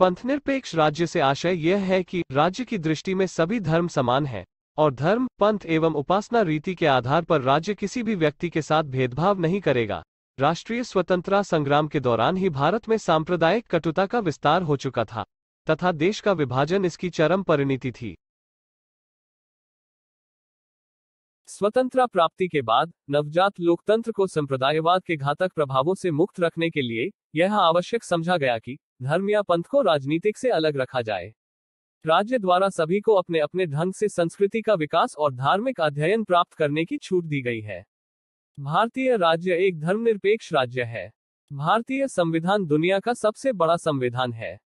पंथनिरपेक्ष राज्य से आशय यह है कि राज्य की दृष्टि में सभी धर्म समान हैं और धर्म पंथ एवं उपासना रीति के आधार पर राज्य किसी भी व्यक्ति के साथ भेदभाव नहीं करेगा राष्ट्रीय स्वतंत्रता संग्राम के दौरान ही भारत में सांप्रदायिक कटुता का विस्तार हो चुका था तथा देश का विभाजन इसकी चरम परिणति थी स्वतंत्रता प्राप्ति के बाद नवजात लोकतंत्र को संप्रदायवाद के घातक प्रभावों से मुक्त रखने के लिए यह आवश्यक समझा गया कि धर्म या पंथ को राजनीतिक से अलग रखा जाए राज्य द्वारा सभी को अपने अपने ढंग से संस्कृति का विकास और धार्मिक अध्ययन प्राप्त करने की छूट दी गई है भारतीय राज्य एक धर्मनिरपेक्ष राज्य है भारतीय संविधान दुनिया का सबसे बड़ा संविधान है